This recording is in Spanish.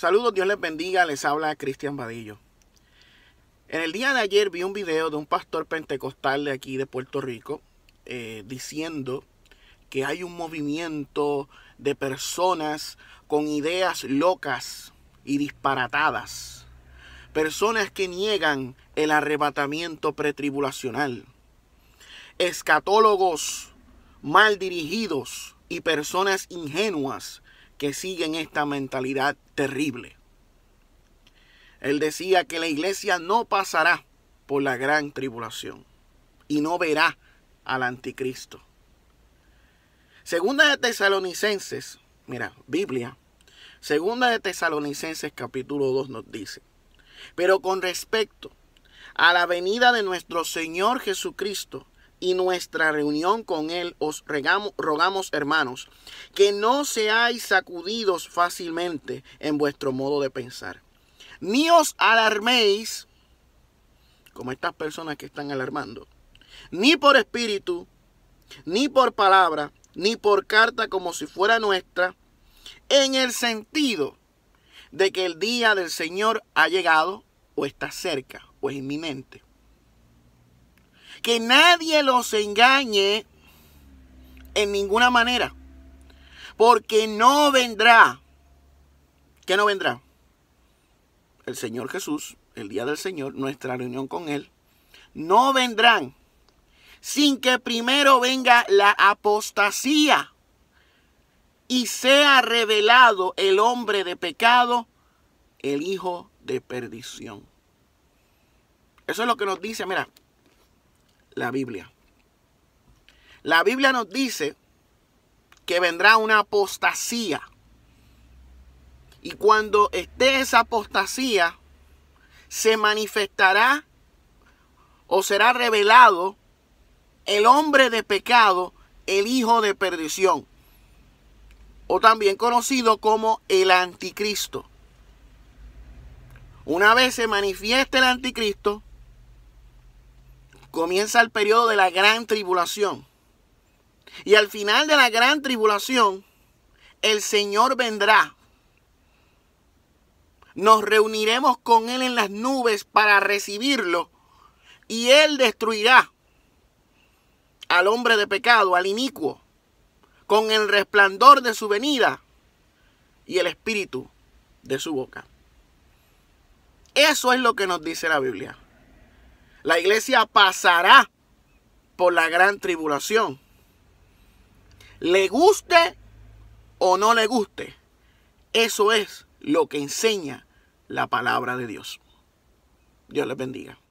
Saludos, Dios les bendiga, les habla Cristian Vadillo. En el día de ayer vi un video de un pastor pentecostal de aquí de Puerto Rico eh, diciendo que hay un movimiento de personas con ideas locas y disparatadas. Personas que niegan el arrebatamiento pretribulacional. Escatólogos mal dirigidos y personas ingenuas que siguen esta mentalidad terrible. Él decía que la iglesia no pasará por la gran tribulación y no verá al anticristo. Segunda de Tesalonicenses, mira, Biblia, Segunda de Tesalonicenses capítulo 2 nos dice, pero con respecto a la venida de nuestro Señor Jesucristo y nuestra reunión con Él, os regamos, rogamos, hermanos, que no seáis sacudidos fácilmente en vuestro modo de pensar. Ni os alarméis, como estas personas que están alarmando, ni por espíritu, ni por palabra, ni por carta como si fuera nuestra, en el sentido de que el día del Señor ha llegado o está cerca o es inminente. Que nadie los engañe en ninguna manera. Porque no vendrá. que no vendrá? El Señor Jesús, el día del Señor, nuestra reunión con Él. No vendrán sin que primero venga la apostasía y sea revelado el hombre de pecado, el hijo de perdición. Eso es lo que nos dice, mira, la Biblia. La Biblia nos dice que vendrá una apostasía. Y cuando esté esa apostasía, se manifestará o será revelado el hombre de pecado, el hijo de perdición, o también conocido como el anticristo. Una vez se manifieste el anticristo, comienza el periodo de la gran tribulación. Y al final de la gran tribulación, el Señor vendrá. Nos reuniremos con Él en las nubes para recibirlo. Y Él destruirá al hombre de pecado, al inicuo, con el resplandor de su venida y el espíritu de su boca. Eso es lo que nos dice la Biblia. La iglesia pasará por la gran tribulación. Le guste o no le guste. Eso es lo que enseña la palabra de Dios. Dios les bendiga.